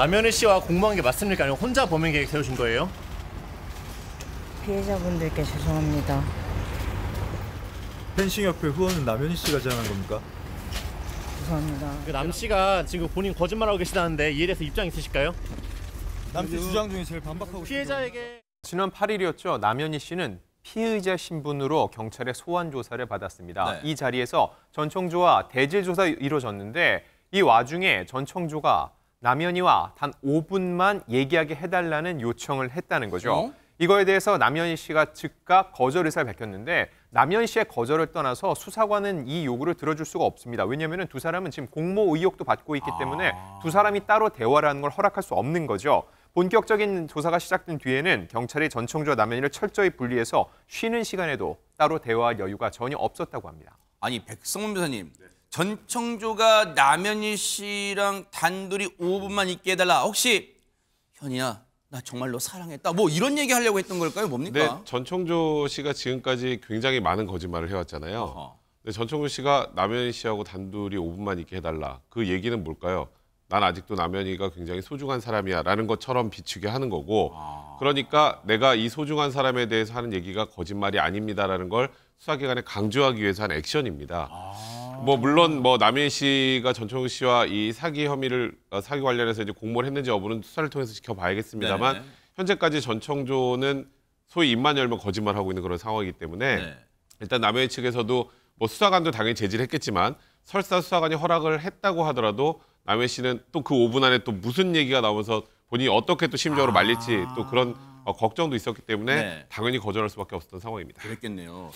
남현희 씨와 공모한 게 맞습니까? 아니면 혼자 범행 계획 세우신 거예요? 피해자분들께 죄송합니다. 펜싱협회 후원은 남현희 씨가 제안한 겁니까? 죄송합니다. 그남 씨가 지금 본인 거짓말하고 계시다는데 이에 대해서 입장 있으실까요? 남 씨 주장 중에 제일 반박하고 피해자에게 지난 8일이었죠. 남현희 씨는 피의자 신분으로 경찰의 소환 조사를 받았습니다. 네. 이 자리에서 전청조와 대질 조사 이루어졌는데 이 와중에 전청조가 남연이와 단 5분만 얘기하게 해달라는 요청을 했다는 거죠. 그렇죠. 이거에 대해서 남연희 씨가 즉각 거절 의사를 밝혔는데 남연희 씨의 거절을 떠나서 수사관은 이 요구를 들어줄 수가 없습니다. 왜냐하면 두 사람은 지금 공모 의혹도 받고 있기 아. 때문에 두 사람이 따로 대화를 하는 걸 허락할 수 없는 거죠. 본격적인 조사가 시작된 뒤에는 경찰이 전청주와 남연희를 철저히 분리해서 쉬는 시간에도 따로 대화할 여유가 전혀 없었다고 합니다. 아니 백성문 변호사님 네. 전청조가 남현희 씨랑 단둘이 5분만 있게 해달라. 혹시 현이야 나 정말로 사랑했다. 뭐 이런 얘기 하려고 했던 걸까요? 뭡니까? 네, 전청조 씨가 지금까지 굉장히 많은 거짓말을 해왔잖아요. 네, 전청조 씨가 남현희 씨하고 단둘이 5분만 있게 해달라. 그 얘기는 뭘까요? 난 아직도 남현이가 굉장히 소중한 사람이야라는 것처럼 비추게 하는 거고 아. 그러니까 내가 이 소중한 사람에 대해서 하는 얘기가 거짓말이 아닙니다라는 걸 수사기관에 강조하기 위해서 한 액션입니다. 아... 뭐 물론 뭐남해 씨가 전청욱 씨와 이 사기 혐의를 어, 사기 관련해서 이제 공모를 했는지 여부는 수사를 통해서 지켜봐야겠습니다만 네, 네. 현재까지 전청조는 소위 입만 열면 거짓말하고 있는 그런 상황이기 때문에 네. 일단 남해 측에서도 뭐 수사관도 당연히 제지를 했겠지만 설사 수사관이 허락을 했다고 하더라도 남해 씨는 또 그 5분 안에 또 무슨 얘기가 나오면서 본인이 어떻게 또 심적으로 말릴지 아... 또 그런 아. 어, 걱정도 있었기 때문에 네. 당연히 거절할 수밖에 없었던 상황입니다. 그랬겠네요.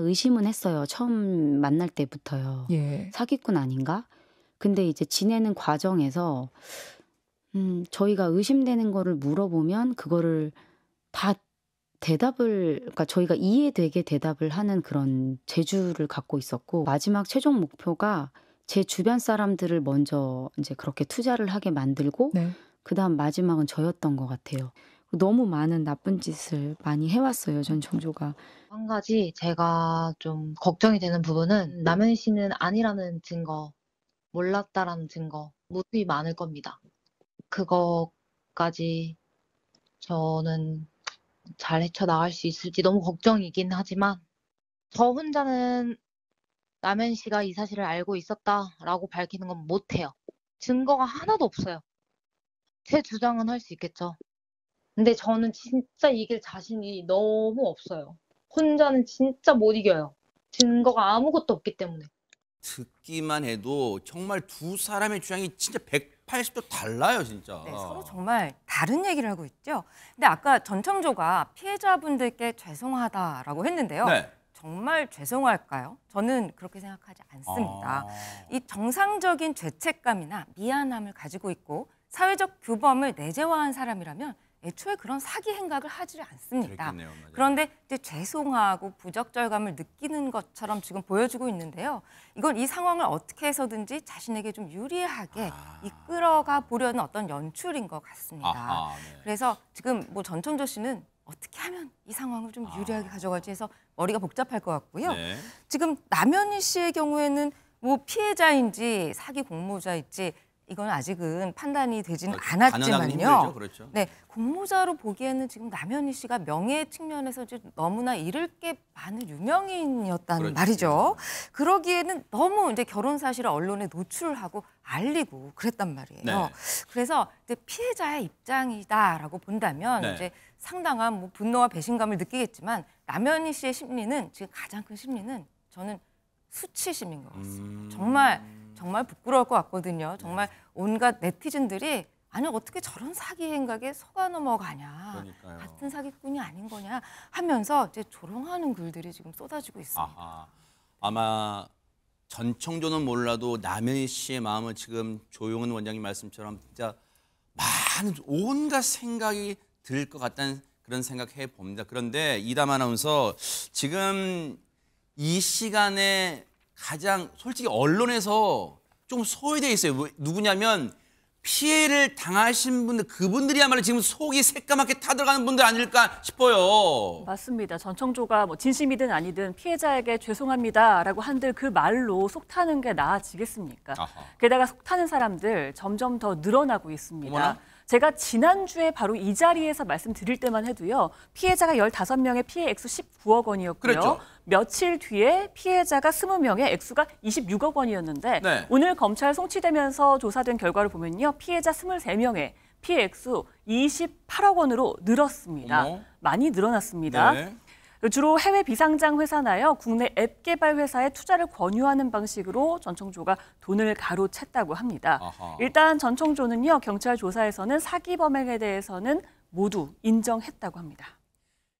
의심은 했어요. 처음 만날 때부터요. 예. 사기꾼 아닌가? 근데 이제 지내는 과정에서 음, 저희가 의심되는 거를 물어보면 그거를 다 대답을 그러니까 저희가 이해되게 대답을 하는 그런 재주를 갖고 있었고 마지막 최종 목표가 제 주변 사람들을 먼저 이제 그렇게 투자를 하게 만들고 네. 그다음 마지막은 저였던 것 같아요. 너무 많은 나쁜 짓을 많이 해왔어요, 전 정조가. 한 가지 제가 좀 걱정이 되는 부분은 남현 씨는 아니라는 증거, 몰랐다라는 증거, 무수히 많을 겁니다. 그거까지 저는 잘 헤쳐나갈 수 있을지 너무 걱정이긴 하지만 저 혼자는 남현 씨가 이 사실을 알고 있었다라고 밝히는 건 못해요. 증거가 하나도 없어요. 제 주장은 할 수 있겠죠. 근데 저는 진짜 이길 자신이 너무 없어요. 혼자는 진짜 못 이겨요. 증거가 아무것도 없기 때문에. 듣기만 해도 정말 두 사람의 취향이 진짜 180도 달라요, 진짜. 네, 서로 정말 다른 얘기를 하고 있죠. 근데 아까 전창조가 피해자분들께 죄송하다라고 했는데요. 네. 정말 죄송할까요? 저는 그렇게 생각하지 않습니다. 아... 이 정상적인 죄책감이나 미안함을 가지고 있고 사회적 규범을 내재화한 사람이라면 애초에 그런 사기 행각을 하지 않습니다. 그런데 이제 죄송하고 부적절감을 느끼는 것처럼 지금 보여주고 있는데요. 이걸 이 상황을 어떻게 해서든지 자신에게 좀 유리하게 아... 이끌어가 보려는 어떤 연출인 것 같습니다. 아하, 네. 그래서 지금 뭐 전청조 씨는 어떻게 하면 이 상황을 좀 아. 유리하게 아... 가져가지 해서 머리가 복잡할 것 같고요. 네. 지금 남현희 씨의 경우에는 뭐 피해자인지 사기 공모자인지 이건 아직은 판단이 되진는 어, 않았지만요. 그렇죠. 네, 공모자로 보기에는 지금 남현희 씨가 명예 측면에서 너무나 잃을 게 많은 유명인이었다는 그렇죠. 말이죠. 그러기에는 너무 이제 결혼 사실을 언론에 노출하고 알리고 그랬단 말이에요. 네. 그래서 이제 피해자의 입장이다라고 본다면 네. 이제 상당한 뭐 분노와 배신감을 느끼겠지만 남현희 씨의 심리는 지금 가장 큰 심리는 저는 수치심인 것 같습니다. 음... 정말 정말 부끄러울 것 같거든요. 네. 정말 온갖 네티즌들이 아니 어떻게 저런 사기 행각에 속아 넘어가냐 그러니까요. 같은 사기꾼이 아닌 거냐 하면서 이제 조롱하는 글들이 지금 쏟아지고 있습니다. 아하. 아마 전청조는 몰라도 남현희 씨의 마음을 지금 조용은 원장님 말씀처럼 진짜 많은 온갖 생각이 들 것 같다는 그런 생각해 봅니다. 그런데 이담 아나운서 지금 이 시간에 가장 솔직히 언론에서 좀 소외돼 있어요. 누구냐면 피해를 당하신 분들 그분들이야말로 지금 속이 새까맣게 타들어가는 분들 아닐까 싶어요. 맞습니다. 전청조가 뭐 진심이든 아니든 피해자에게 죄송합니다라고 한들 그 말로 속 타는 게 나아지겠습니까? 아하. 게다가 속 타는 사람들 점점 더 늘어나고 있습니다. 어머나? 제가 지난주에 바로 이 자리에서 말씀드릴 때만 해도요. 피해자가 15명의 피해 액수 19억 원이었고요. 그랬죠. 며칠 뒤에 피해자가 20명의 액수가 26억 원이었는데 네. 오늘 검찰 송치되면서 조사된 결과를 보면요. 피해자 23명의 피해 액수 28억 원으로 늘었습니다. 어머. 많이 늘어났습니다. 네. 주로 해외 비상장 회사나요 국내 앱 개발 회사에 투자를 권유하는 방식으로 전청조가 돈을 가로챘다고 합니다. 아하. 일단 전청조는요 경찰 조사에서는 사기 범행에 대해서는 모두 인정했다고 합니다.